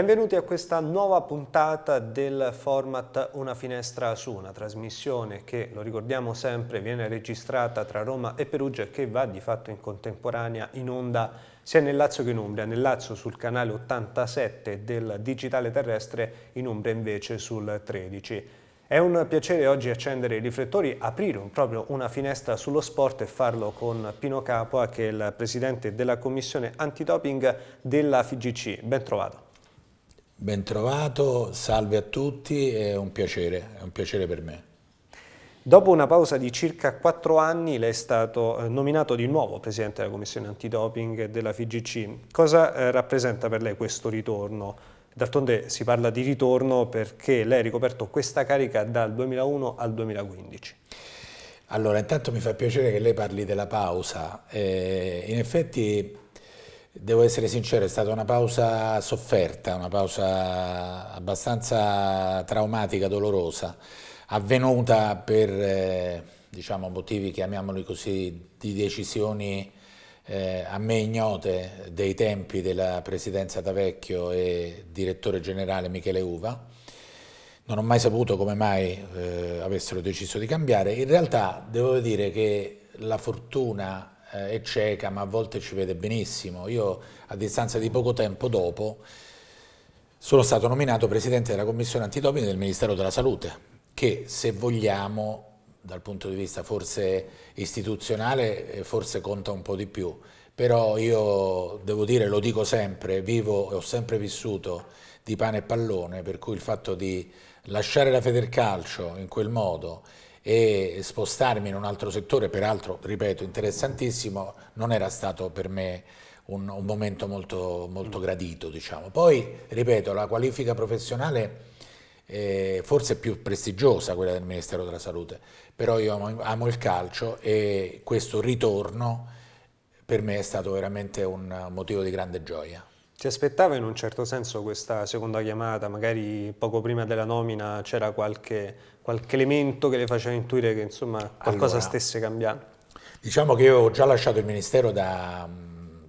Benvenuti a questa nuova puntata del format Una finestra su, una trasmissione che, lo ricordiamo sempre, viene registrata tra Roma e Perugia e che va di fatto in contemporanea in onda sia nel Lazio che in Umbria, nel Lazio sul canale 87 del digitale terrestre, in Umbria invece sul 13. È un piacere oggi accendere i riflettori, aprire un, proprio una finestra sullo sport e farlo con Pino Capua, che è il presidente della commissione antidoping della FIGC. Ben trovato. Bentrovato, salve a tutti, è un piacere, è un piacere per me. Dopo una pausa di circa quattro anni lei è stato eh, nominato di nuovo Presidente della Commissione Antidoping della FIGC. Cosa eh, rappresenta per lei questo ritorno? D'altronde si parla di ritorno perché lei ha ricoperto questa carica dal 2001 al 2015. Allora, intanto mi fa piacere che lei parli della pausa. Eh, in effetti Devo essere sincero, è stata una pausa sofferta, una pausa abbastanza traumatica, dolorosa, avvenuta per eh, diciamo, motivi, chiamiamoli così, di decisioni eh, a me ignote dei tempi della presidenza Tavecchio e direttore generale Michele Uva. Non ho mai saputo come mai eh, avessero deciso di cambiare. In realtà devo dire che la fortuna eh, è cieca ma a volte ci vede benissimo. Io a distanza di poco tempo dopo sono stato nominato presidente della commissione antidoping del Ministero della Salute che se vogliamo dal punto di vista forse istituzionale eh, forse conta un po' di più, però io devo dire, lo dico sempre, vivo e ho sempre vissuto di pane e pallone, per cui il fatto di lasciare la Federcalcio in quel modo e spostarmi in un altro settore, peraltro, ripeto, interessantissimo, non era stato per me un, un momento molto, molto gradito. Diciamo. Poi, ripeto, la qualifica professionale eh, forse più prestigiosa quella del Ministero della Salute, però io amo, amo il calcio e questo ritorno per me è stato veramente un motivo di grande gioia. Ti aspettava in un certo senso questa seconda chiamata, magari poco prima della nomina c'era qualche qualche elemento che le faceva intuire che insomma qualcosa allora, stesse cambiando? Diciamo che io ho già lasciato il ministero da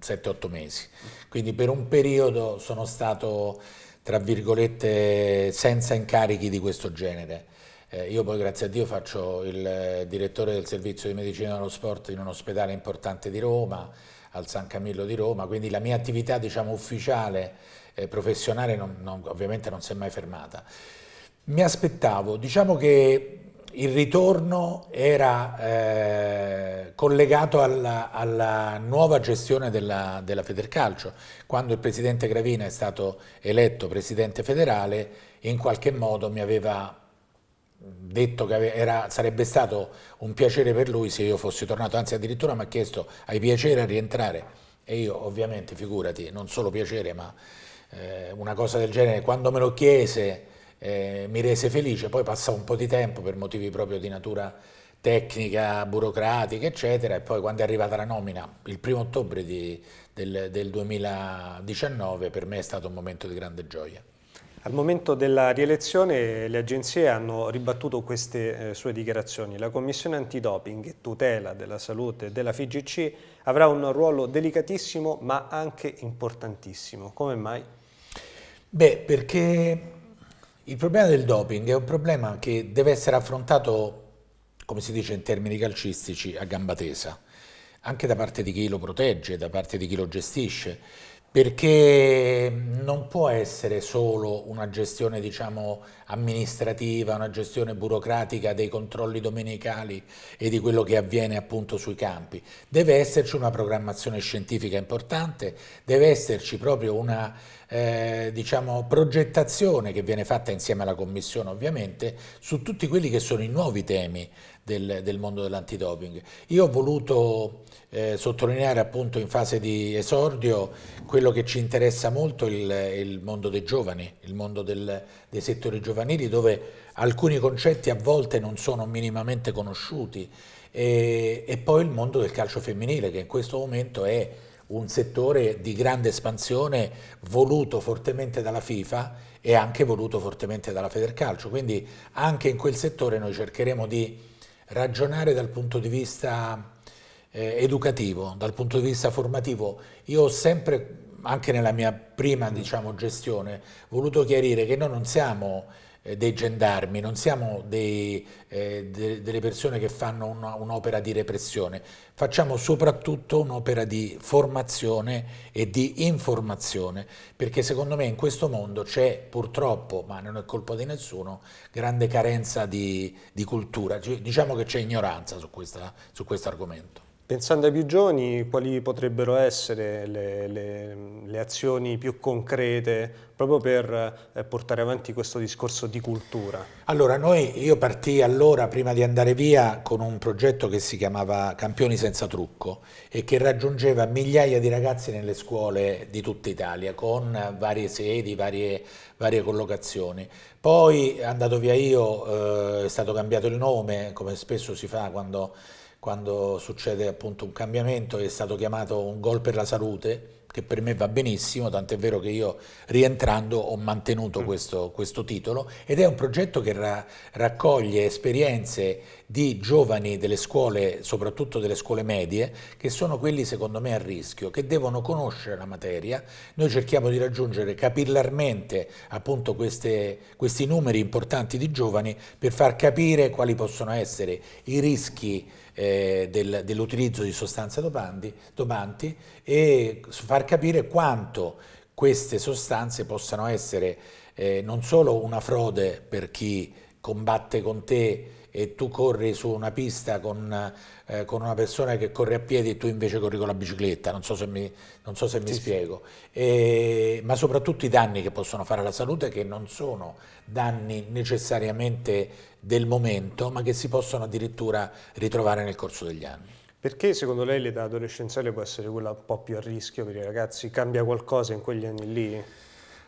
7-8 mm, mesi, quindi per un periodo sono stato tra virgolette senza incarichi di questo genere. Eh, io poi grazie a Dio faccio il eh, direttore del servizio di medicina dello sport in un ospedale importante di Roma, al San Camillo di Roma, quindi la mia attività diciamo, ufficiale, eh, professionale, non, non, ovviamente non si è mai fermata. Mi aspettavo, diciamo che il ritorno era eh, collegato alla, alla, nuova gestione della, della, Federcalcio. Quando il presidente Gravina è stato eletto presidente federale, in qualche modo mi aveva detto che era, sarebbe stato un piacere per lui se io fossi tornato, anzi addirittura mi ha chiesto hai piacere a rientrare e io ovviamente, figurati, non solo piacere ma eh, una cosa del genere, quando me lo chiese eh, mi rese felice, poi passa un po' di tempo per motivi proprio di natura tecnica, burocratica, eccetera, e poi quando è arrivata la nomina, il primo ottobre di, del, del 2019, per me è stato un momento di grande gioia. Al momento della rielezione le agenzie hanno ribattuto queste eh, sue dichiarazioni. La Commissione Antidoping e Tutela della Salute della FIGC avrà un ruolo delicatissimo ma anche importantissimo. Come mai? Beh, perché il problema del doping è un problema che deve essere affrontato, come si dice in termini calcistici, a gamba tesa, anche da parte di chi lo protegge, da parte di chi lo gestisce perché non può essere solo una gestione diciamo, amministrativa, una gestione burocratica dei controlli domenicali e di quello che avviene appunto sui campi. Deve esserci una programmazione scientifica importante, deve esserci proprio una eh, diciamo, progettazione che viene fatta insieme alla Commissione ovviamente su tutti quelli che sono i nuovi temi del, del mondo dell'antidoping. Io ho voluto eh, sottolineare appunto in fase di esordio quello che ci interessa molto, il, il mondo dei giovani, il mondo del, dei settori giovanili dove alcuni concetti a volte non sono minimamente conosciuti e, e poi il mondo del calcio femminile che in questo momento è un settore di grande espansione voluto fortemente dalla FIFA e anche voluto fortemente dalla Federcalcio. Quindi anche in quel settore noi cercheremo di ragionare dal punto di vista eh, educativo, dal punto di vista formativo. Io ho sempre, anche nella mia prima diciamo, gestione, voluto chiarire che noi non siamo eh, dei gendarmi, non siamo dei, eh, de, delle persone che fanno un'opera di repressione, facciamo soprattutto un'opera di formazione e di informazione, perché secondo me in questo mondo c'è purtroppo, ma non è colpa di nessuno, grande carenza di, di cultura, diciamo che c'è ignoranza su, questa, su questo argomento. Pensando ai più giovani, quali potrebbero essere le, le, le azioni più concrete proprio per eh, portare avanti questo discorso di cultura? Allora, noi, io partì allora, prima di andare via, con un progetto che si chiamava Campioni senza trucco e che raggiungeva migliaia di ragazzi nelle scuole di tutta Italia con varie sedi, varie, varie collocazioni. Poi, andato via io, eh, è stato cambiato il nome, come spesso si fa quando quando succede appunto un cambiamento è stato chiamato un gol per la salute, che per me va benissimo, tant'è vero che io rientrando ho mantenuto mm. questo, questo titolo ed è un progetto che ra raccoglie esperienze di giovani delle scuole, soprattutto delle scuole medie, che sono quelli secondo me a rischio, che devono conoscere la materia. Noi cerchiamo di raggiungere capillarmente appunto queste, questi numeri importanti di giovani per far capire quali possono essere i rischi eh, del, dell'utilizzo di sostanze dopanti, dopanti e far capire quanto queste sostanze possano essere eh, non solo una frode per chi combatte con te e tu corri su una pista con, eh, con, una persona che corre a piedi e tu invece corri con la bicicletta, non so se mi, so se mi spiego, sì. E, ma soprattutto i danni che possono fare alla salute che non sono danni necessariamente del momento, ma che si possono addirittura ritrovare nel corso degli anni. Perché secondo lei l'età adolescenziale può essere quella un po' più a rischio per i ragazzi? Cambia qualcosa in quegli anni lì?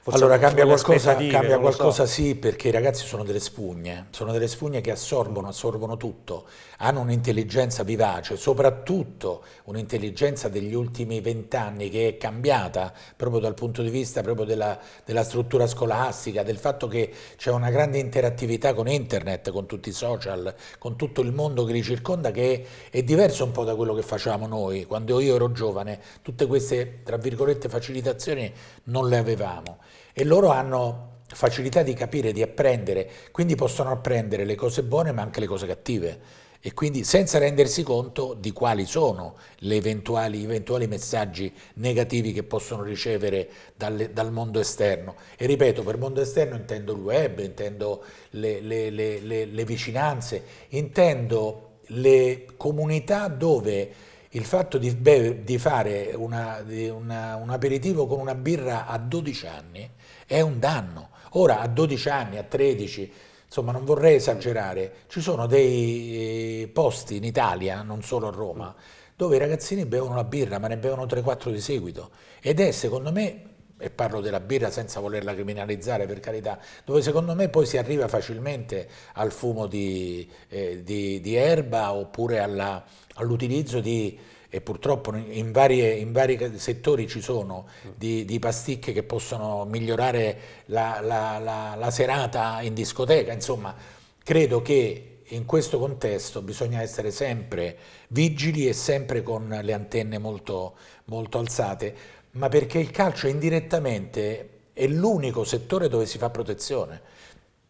Forse allora cambia qualcosa, cambia qualcosa so. sì, perché i ragazzi sono delle spugne, sono delle spugne che assorbono, assorbono tutto, hanno un'intelligenza vivace, soprattutto un'intelligenza degli ultimi vent'anni che è cambiata proprio dal punto di vista della, della, struttura scolastica, del fatto che c'è una grande interattività con internet, con tutti i social, con tutto il mondo che li circonda, che è, è diverso un po' da quello che facevamo noi. Quando io ero giovane, tutte queste, tra virgolette, facilitazioni non le avevamo e loro hanno facilità di capire, di apprendere, quindi possono apprendere le cose buone ma anche le cose cattive e quindi senza rendersi conto di quali sono gli eventuali, eventuali messaggi negativi che possono ricevere dal, dal, mondo esterno. E ripeto, per mondo esterno intendo il web, intendo le, le, le, le vicinanze, intendo le comunità dove il fatto di, beh, di fare una, di una, un aperitivo con una birra a 12 anni è un danno. Ora a 12 anni, a 13, insomma non vorrei esagerare, ci sono dei eh, posti in Italia, non solo a Roma, dove i ragazzini bevono la birra, ma ne bevono 3-4 di seguito. Ed è secondo me e parlo della birra senza volerla criminalizzare per carità, dove secondo me poi si arriva facilmente al fumo di, eh, di, di erba oppure alla, all'utilizzo di, e purtroppo in, varie, in, vari settori ci sono, di, di pasticche che possono migliorare la, la, la, la serata in discoteca, insomma credo che in questo contesto bisogna essere sempre vigili e sempre con le antenne molto, molto alzate, ma perché il calcio indirettamente è l'unico settore dove si fa protezione.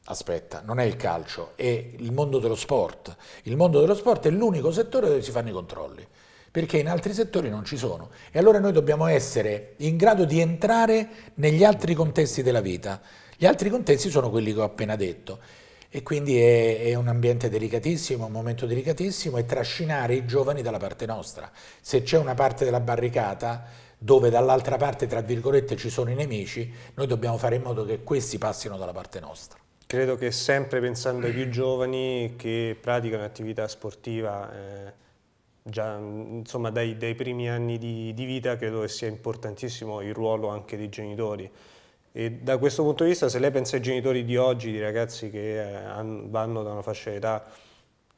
Aspetta, non è il calcio, è il mondo dello sport. Il mondo dello sport è l'unico settore dove si fanno i controlli, perché in altri settori non ci sono. E allora noi dobbiamo essere in grado di entrare negli altri contesti della vita. Gli altri contesti sono quelli che ho appena detto. E quindi è, è, un ambiente delicatissimo, un momento delicatissimo, e trascinare i giovani dalla parte nostra. Se c'è una parte della barricata dove dall'altra parte, tra virgolette, ci sono i nemici, noi dobbiamo fare in modo che questi passino dalla parte nostra. Credo che sempre pensando ai più giovani che praticano attività sportiva eh, già insomma, dai, dai, primi anni di, di, vita credo che sia importantissimo il ruolo anche dei genitori. E da questo punto di vista se lei pensa ai genitori di oggi, di ragazzi che eh, vanno da una fascia d'età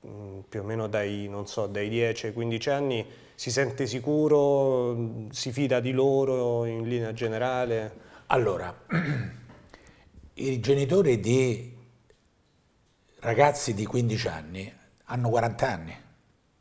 mm, più o meno dai, non so, dai 10 ai 15 anni, si sente sicuro, mm, si fida di loro in linea generale? Allora, i genitori di ragazzi di 15 anni hanno 40 anni,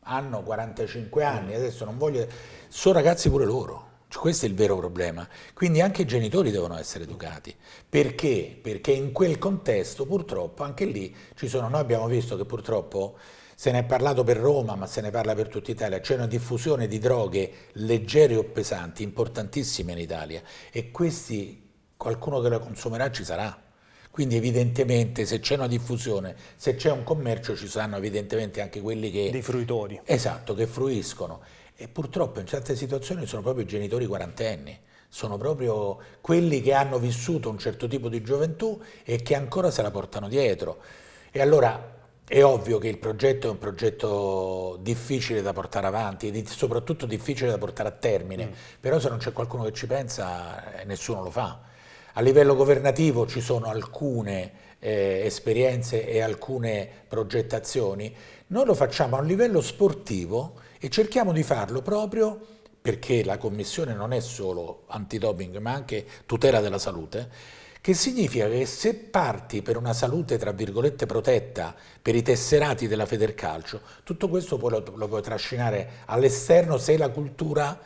hanno 45 mm. anni, adesso non voglio... sono ragazzi pure loro. Cioè, questo è il vero problema. Quindi anche i genitori devono essere educati. Perché? Perché in quel contesto purtroppo anche lì ci sono, noi abbiamo visto che purtroppo se ne è parlato per Roma, ma se ne parla per tutta Italia, c'è una diffusione di droghe leggere o pesanti importantissime in Italia e questi qualcuno che la consumerà ci sarà. Quindi evidentemente se c'è una diffusione, se c'è un commercio ci saranno evidentemente anche quelli che... Dei fruitori. Esatto, che fruiscono. E purtroppo in certe situazioni sono proprio i genitori quarantenni, sono proprio quelli che hanno vissuto un certo tipo di gioventù e che ancora se la portano dietro. E allora è ovvio che il progetto è un progetto difficile da portare avanti soprattutto difficile da portare a termine, mm. però se non c'è qualcuno che ci pensa eh, nessuno lo fa. A livello governativo ci sono alcune eh, esperienze e alcune progettazioni. Noi lo facciamo a livello sportivo e cerchiamo di farlo proprio perché la Commissione non è solo antidoping ma anche tutela della salute, che significa che se parti per una salute tra virgolette protetta per i tesserati della Federcalcio, tutto questo poi lo, lo puoi trascinare all'esterno se la cultura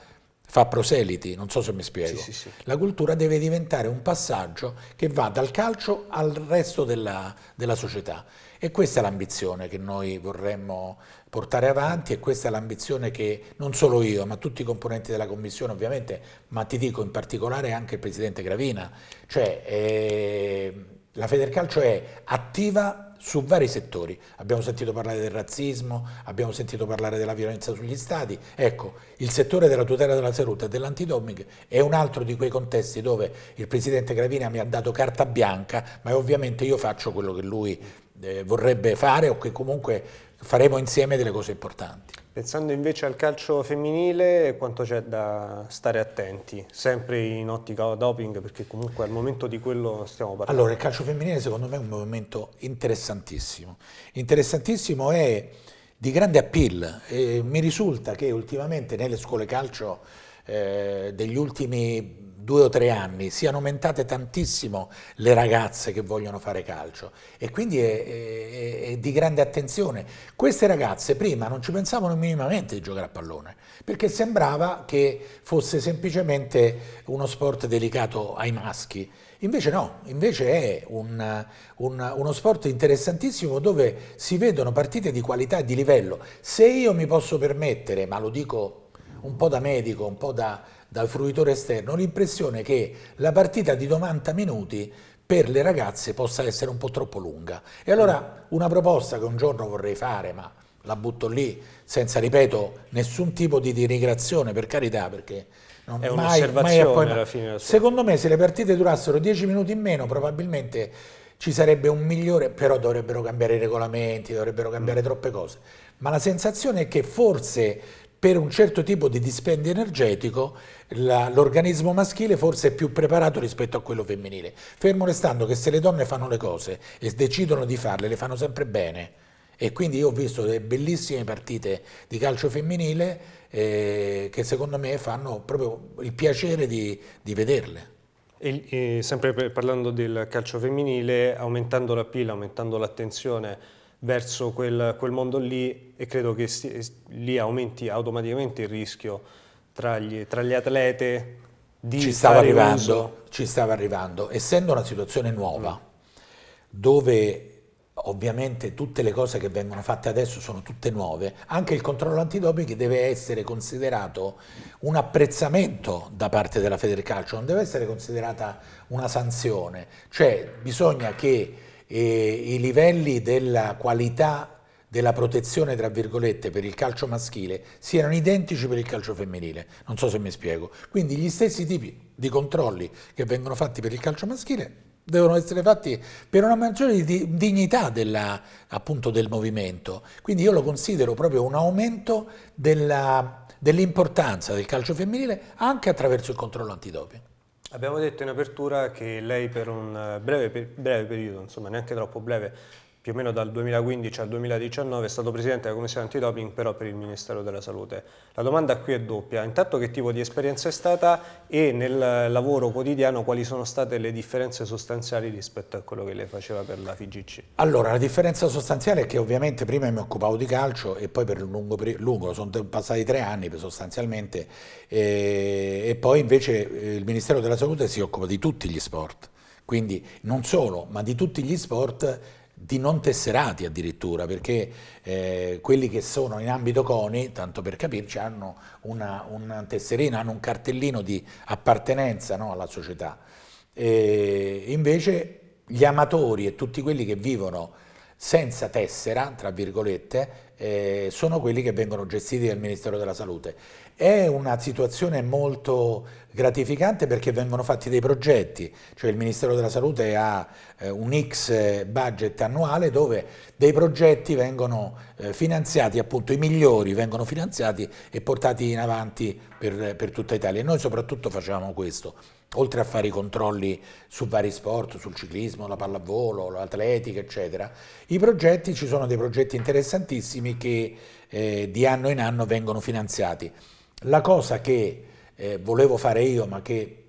fa proseliti, non so se mi spiego. Sì, sì, sì. La cultura deve diventare un passaggio che va dal calcio al resto della, della società. E questa è l'ambizione che noi vorremmo portare avanti e questa è l'ambizione che non solo io, ma tutti i componenti della Commissione ovviamente, ma ti dico in particolare anche il Presidente Gravina, cioè, eh, la Federcalcio è attiva su vari settori. Abbiamo sentito parlare del razzismo, abbiamo sentito parlare della violenza sugli stati. Ecco, il settore della tutela della salute e dell'antidoping è un altro di quei contesti dove il presidente Gravina mi ha dato carta bianca, ma ovviamente io faccio quello che lui eh, vorrebbe fare o che comunque faremo insieme delle cose importanti. Pensando invece al calcio femminile, quanto c'è da stare attenti? Sempre in ottica doping, perché comunque al momento di quello stiamo parlando. Allora, il calcio femminile secondo me è un movimento interessantissimo. Interessantissimo è di grande appeal. E mi risulta che ultimamente nelle scuole calcio eh, degli ultimi due o tre anni siano aumentate tantissimo le ragazze che vogliono fare calcio e quindi è, è, è di grande attenzione. Queste ragazze prima non ci pensavano minimamente di giocare a pallone perché sembrava che fosse semplicemente uno sport dedicato ai maschi. Invece no, invece è un, un, uno sport interessantissimo dove si vedono partite di qualità e di livello. Se io mi posso permettere, ma lo dico un po' da medico, un po' da dal fruitore esterno, l'impressione che la partita di 90 minuti per le ragazze possa essere un po' troppo lunga. E allora una proposta che un giorno vorrei fare, ma la butto lì senza, ripeto, nessun tipo di denigrazione, per carità, perché non è mai, mai poi, alla fine. Secondo me se le partite durassero 10 minuti in meno probabilmente ci sarebbe un migliore, però dovrebbero cambiare i regolamenti, dovrebbero cambiare mm. troppe cose. Ma la sensazione è che forse per un certo tipo di dispendio energetico l'organismo maschile forse è più preparato rispetto a quello femminile, fermo restando che se le donne fanno le cose e decidono di farle, le fanno sempre bene. E quindi io ho visto delle bellissime partite di calcio femminile eh, che secondo me fanno proprio il piacere di, di vederle. E, e eh, sempre parlando del calcio femminile, aumentando la pila, aumentando l'attenzione verso quel, quel mondo lì e credo che si, lì aumenti automaticamente il rischio tra gli, tra gli atlete di ci stava, arrivando, ci stava arrivando, essendo una situazione nuova dove ovviamente tutte le cose che vengono fatte adesso sono tutte nuove, anche il controllo antidoping deve essere considerato un apprezzamento da parte della Federcalcio, non deve essere considerata una sanzione, cioè bisogna che e i livelli della qualità della protezione, tra virgolette, per il calcio maschile siano identici per il calcio femminile. Non so se mi spiego. Quindi gli stessi tipi di controlli che vengono fatti per il calcio maschile devono essere fatti per una maggiore di dignità della, appunto, del movimento. Quindi io lo considero proprio un aumento dell'importanza del calcio femminile anche attraverso il controllo antidoping. Abbiamo detto in apertura che lei per un eh, breve, breve periodo, insomma neanche troppo breve, più o meno dal 2015 al 2019 è stato presidente della commissione antidoping però per il Ministero della Salute. La domanda qui è doppia, intanto che tipo di esperienza è stata e nel lavoro quotidiano quali sono state le differenze sostanziali rispetto a quello che lei faceva per la FIGC? Allora la differenza sostanziale è che ovviamente prima mi occupavo di calcio e poi per un lungo, periodo, sono passati tre anni sostanzialmente e, eh, e poi invece eh, il Ministero della Salute si occupa di tutti gli sport quindi non solo, ma di tutti gli sport di non tesserati addirittura, perché eh, quelli che sono in ambito CONI, tanto per capirci, hanno una, una tesserina, hanno un cartellino di appartenenza no, alla società. E invece gli amatori e tutti quelli che vivono senza tessera, tra virgolette, eh, sono quelli che vengono gestiti dal Ministero della Salute. È una situazione molto gratificante perché vengono fatti dei progetti, cioè il Ministero della Salute ha eh, un X budget annuale dove dei progetti vengono eh, finanziati, appunto i migliori vengono finanziati e portati in avanti per, per tutta Italia e noi soprattutto facevamo questo oltre a fare i controlli su vari sport, sul ciclismo, la pallavolo, l'atletica, eccetera, i progetti, ci sono dei progetti interessantissimi che eh, di anno in anno vengono finanziati. La cosa che eh, volevo fare io, ma che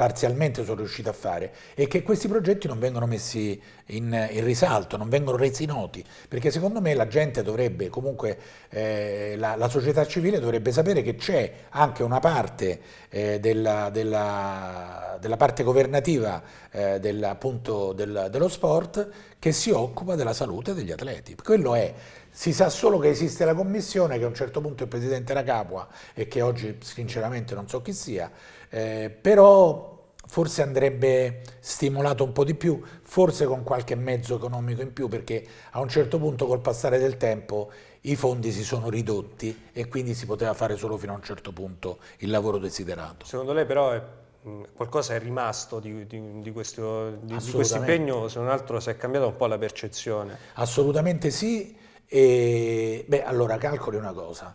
parzialmente sono riuscito a fare, è che questi progetti non vengono messi in, in risalto, non vengono resi noti, perché secondo me la gente dovrebbe, comunque eh, la, la, società civile dovrebbe sapere che c'è anche una parte eh, della, della, della, parte governativa eh, della, appunto, del, dello sport che si occupa della salute degli atleti. Quello è si sa solo che esiste la commissione, che a un certo punto il presidente era Capua e che oggi sinceramente non so chi sia, eh, però forse andrebbe stimolato un po' di più, forse con qualche mezzo economico in più, perché a un certo punto col passare del tempo i fondi si sono ridotti e quindi si poteva fare solo fino a un certo punto il lavoro desiderato. Secondo lei però è mm, qualcosa è rimasto di, di, di questo impegno, se non altro si è cambiata un po' la percezione. Assolutamente sì, e, beh allora calcoli una cosa,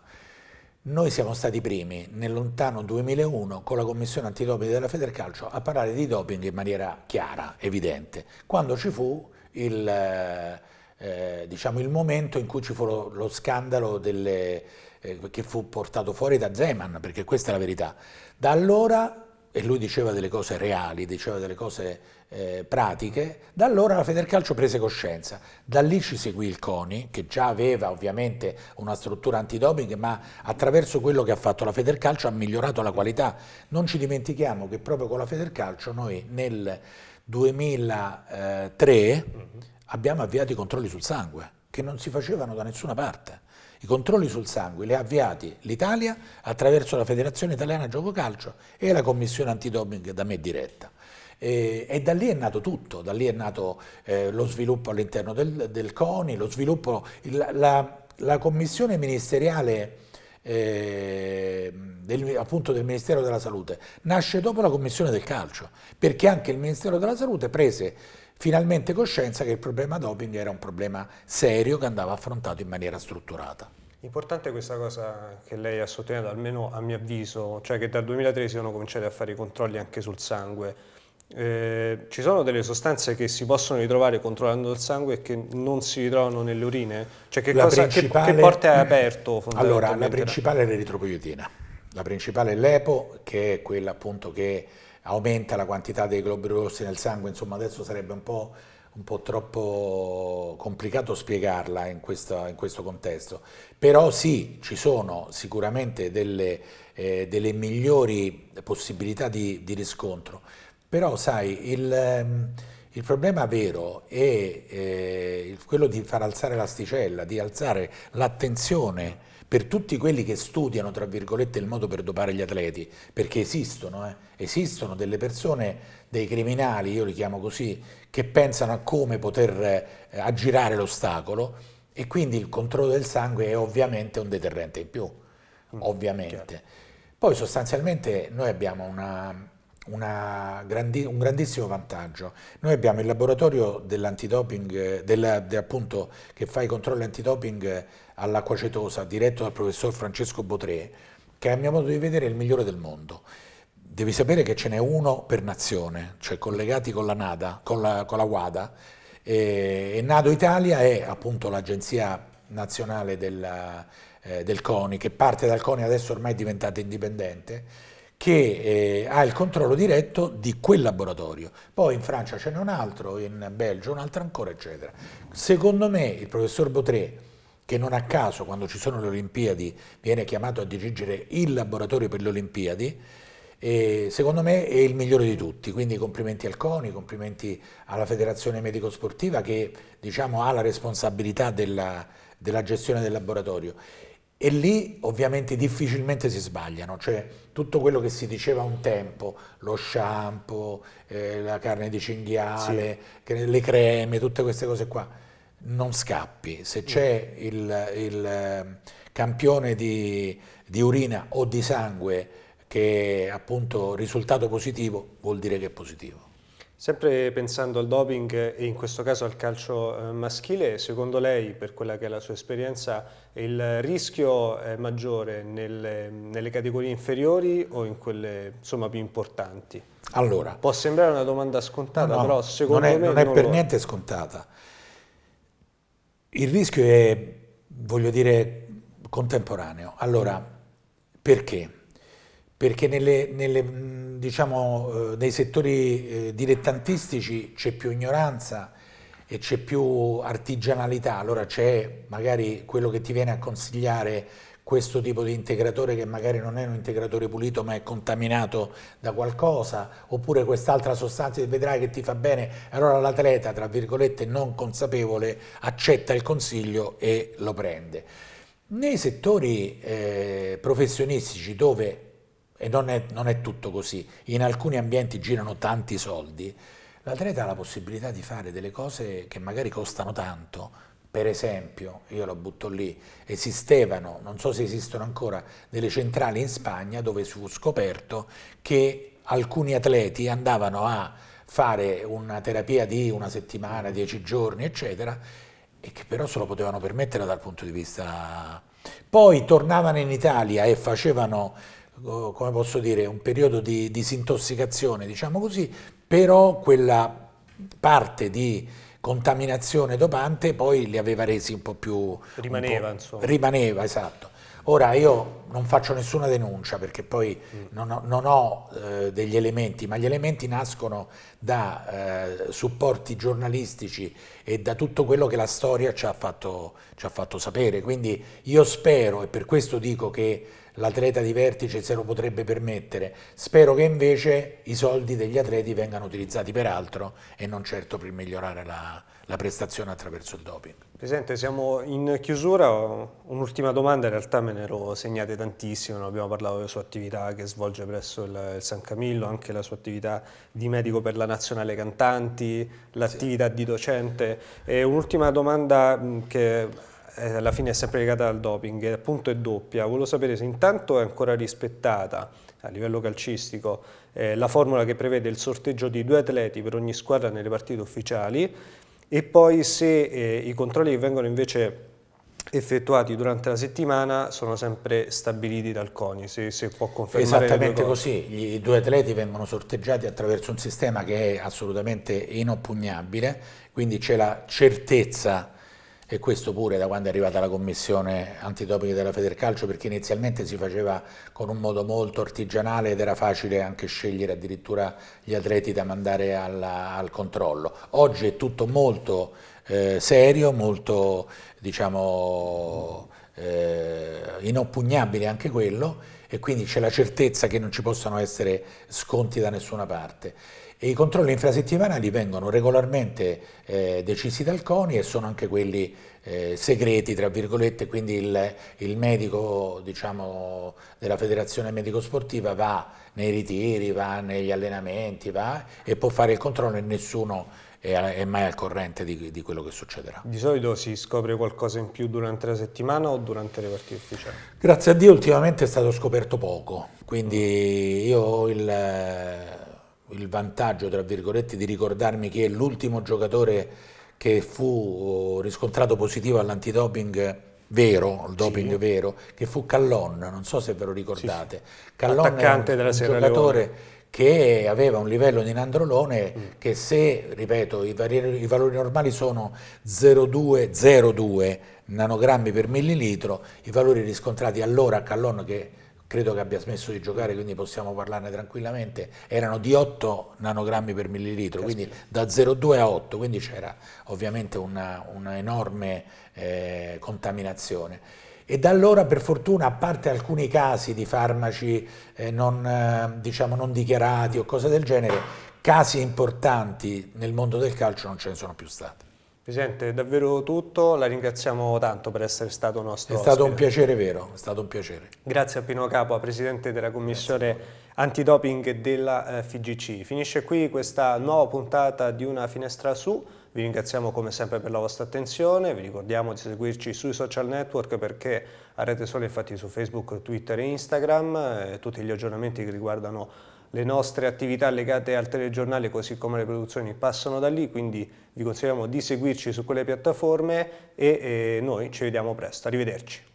noi siamo stati i primi nel lontano 2001 con la Commissione Antidoping della Federcalcio a parlare di doping in maniera chiara, evidente, quando ci fu il, eh, eh, diciamo il momento in cui ci fu lo, lo scandalo delle, eh, che fu portato fuori da Zeman, perché questa è la verità. Da allora e lui diceva delle cose reali, diceva delle cose eh, pratiche, da allora la Federcalcio prese coscienza. Da lì ci seguì il CONI, che già aveva ovviamente una struttura antidoping, ma attraverso quello che ha fatto la Federcalcio ha migliorato la qualità. Non ci dimentichiamo che proprio con la Federcalcio noi nel 2003 eh, mm-hmm. abbiamo avviato i controlli sul sangue, che non si facevano da nessuna parte. I controlli sul sangue li ha avviati l'Italia attraverso la Federazione Italiana Gioco Calcio e la Commissione Antidoping da me diretta. E, e, da lì è nato tutto, da lì è nato eh, lo sviluppo all'interno del, del, CONI, lo sviluppo, il, la, la, commissione ministeriale eh, del, appunto del Ministero della Salute nasce dopo la commissione del calcio, perché anche il Ministero della Salute prese finalmente coscienza che il problema doping era un problema serio che andava affrontato in maniera strutturata. Importante questa cosa che lei ha sottolineato, almeno a mio avviso, cioè che dal 2003 si sono cominciati a fare i controlli anche sul sangue. Eh, ci sono delle sostanze che si possono ritrovare controllando il sangue e che non si ritrovano nelle urine? Cioè che, cosa, principale... che, che porte hai aperto Allora, la principale è l'eritropoietina, la principale è l'EPO, che è quella appunto che aumenta la quantità dei globuli rossi nel sangue, insomma adesso sarebbe un po' un po' troppo complicato spiegarla in, questa, in questo contesto, però sì, ci sono sicuramente delle, eh, delle migliori possibilità di, di, riscontro, però sai, il, ehm, il problema vero è eh, quello di far alzare l'asticella, di alzare l'attenzione per tutti quelli che studiano, tra virgolette, il modo per dopare gli atleti, perché esistono, eh? esistono delle persone, dei criminali, io li chiamo così, che pensano a come poter eh, aggirare l'ostacolo e quindi il controllo del sangue è ovviamente un deterrente in più, mm, ovviamente. Chiaro. Poi sostanzialmente noi abbiamo una, grandi, un grandissimo vantaggio. Noi abbiamo il laboratorio dell'antidoping, del, de, appunto, che fa i controlli antidoping all'acqua cetosa, diretto dal professor Francesco Botré, che a mio modo di vedere è il migliore del mondo. Devi sapere che ce n'è uno per nazione, cioè collegati con la NADA, con la, con la WADA, e, e NADO Italia è appunto l'agenzia nazionale della, eh, del CONI, che parte dal CONI adesso ormai è diventata indipendente, che eh, ha il controllo diretto di quel laboratorio. Poi in Francia ce n'è un altro, in Belgio un altro ancora, eccetera. Secondo me il professor Botré, che non a caso quando ci sono le Olimpiadi viene chiamato a dirigere il laboratorio per le Olimpiadi, e secondo me è il migliore di tutti, quindi complimenti al CONI, complimenti alla Federazione Medico Sportiva che diciamo, ha la responsabilità della, della gestione del laboratorio e lì ovviamente difficilmente si sbagliano, cioè tutto quello che si diceva un tempo, lo shampoo, eh, la carne di cinghiale, sì. le creme, tutte queste cose qua, non scappi. Se mm. c'è il, il campione di, di urina o di sangue che è appunto risultato positivo, vuol dire che è positivo. Sempre pensando al doping e in questo caso al calcio eh, maschile, secondo lei, per quella che è la sua esperienza, il rischio è maggiore nelle, nelle categorie inferiori o in quelle insomma, più importanti? Allora, Può sembrare una domanda scontata, no, però secondo non è, me non è non per lo... niente scontata. Il rischio è, voglio dire, contemporaneo. Allora, perché? perché nelle, nelle, diciamo, eh, nei settori eh, dilettantistici c'è più ignoranza e c'è più artigianalità, allora c'è magari quello che ti viene a consigliare questo tipo di integratore che magari non è un integratore pulito ma è contaminato da qualcosa, oppure quest'altra sostanza che vedrai che ti fa bene, allora l'atleta, tra virgolette, non consapevole accetta il consiglio e lo prende. Nei settori eh, professionistici dove e non è, non è tutto così, in alcuni ambienti girano tanti soldi, l'atleta ha la possibilità di fare delle cose che magari costano tanto, per esempio, io lo butto lì, esistevano, non so se esistono ancora, delle centrali in Spagna dove fu scoperto che alcuni atleti andavano a fare una terapia di una settimana, dieci giorni, eccetera, e che però se lo potevano permettere dal punto di vista... Poi tornavano in Italia e facevano eh, come posso dire, un periodo di disintossicazione, diciamo così, però quella parte di contaminazione dopante poi li aveva resi un po' più... Rimaneva, po', insomma. Rimaneva, esatto. Ora io non faccio nessuna denuncia perché poi mm. non ho, non ho eh, degli elementi, ma gli elementi nascono da eh, supporti giornalistici e da tutto quello che la storia ci ha fatto, ci ha fatto sapere. Quindi io spero, e per questo dico che l'atleta di vertice se lo potrebbe permettere. Spero che invece i soldi degli atleti vengano utilizzati per altro e non certo per migliorare la, la prestazione attraverso il doping. Presidente, siamo in chiusura. Un'ultima domanda, in realtà me ne ero segnate tantissime. No? Abbiamo parlato della sua attività che svolge presso il, il, San Camillo, anche la sua attività di medico per la Nazionale Cantanti, l'attività sì. di docente. un'ultima domanda che eh, alla fine è sempre legata al doping, appunto è doppia. Volevo sapere se intanto è ancora rispettata a livello calcistico eh, la formula che prevede il sorteggio di due atleti per ogni squadra nelle partite ufficiali e poi se eh, i controlli che vengono invece effettuati durante la settimana sono sempre stabiliti dal CONI, se, se può confermare. Esattamente così, i due atleti vengono sorteggiati attraverso un sistema che è assolutamente inoppugnabile, quindi c'è la certezza e questo pure da quando è arrivata la commissione antidoping della Federcalcio perché inizialmente si faceva con un modo molto artigianale ed era facile anche scegliere addirittura gli atleti da mandare alla, al controllo. Oggi è tutto molto eh, serio, molto diciamo, eh, inoppugnabile anche quello e quindi c'è la certezza che non ci possano essere sconti da nessuna parte. E I controlli infrasettimanali vengono regolarmente eh, decisi dal CONI e sono anche quelli eh, segreti, tra virgolette, quindi il, il medico diciamo, della federazione medico-sportiva va nei ritiri, va negli allenamenti va, e può fare il controllo e nessuno è, mai al corrente di, di, quello che succederà. Di solito si scopre qualcosa in più durante la settimana o durante le partite ufficiali? Grazie a Dio ultimamente è stato scoperto poco, quindi io il il vantaggio, tra virgolette, di ricordarmi che l'ultimo giocatore che fu eh, riscontrato positivo all'antidoping vero, il doping sì. vero, che fu Callon, non so se ve lo ricordate. Sì, sì. Callon Attaccante un, della Sierra giocatore Leone. che aveva un livello di nandrolone mm. che se, ripeto, i, vari, i valori normali sono 0,2, 0,2 nanogrammi per millilitro, i valori riscontrati allora a Callon che credo che abbia smesso di giocare, quindi possiamo parlarne tranquillamente, erano di 8 nanogrammi per millilitro, Caspita. quindi da 0,2 a 8, quindi c'era ovviamente una, una enorme eh, contaminazione. E da allora, per fortuna, a parte alcuni casi di farmaci eh, non, eh, diciamo, non dichiarati o cose del genere, casi importanti nel mondo del calcio non ce ne sono più stati. Presidente, davvero tutto, la ringraziamo tanto per essere stato nostro È stato ospite. un piacere vero, è stato un piacere. Grazie a Pino Capua, Presidente della Commissione Antidoping della eh, FGC. Finisce qui questa nuova puntata di Una Finestra Su. Vi ringraziamo come sempre per la vostra attenzione, vi ricordiamo di seguirci sui social network perché a Rete Sole infatti su Facebook, Twitter e Instagram, eh, tutti gli aggiornamenti che riguardano le nostre attività legate al telegiornale così come le produzioni passano da lì, quindi vi consigliamo di seguirci su quelle piattaforme e, e eh, noi ci vediamo presto, arrivederci.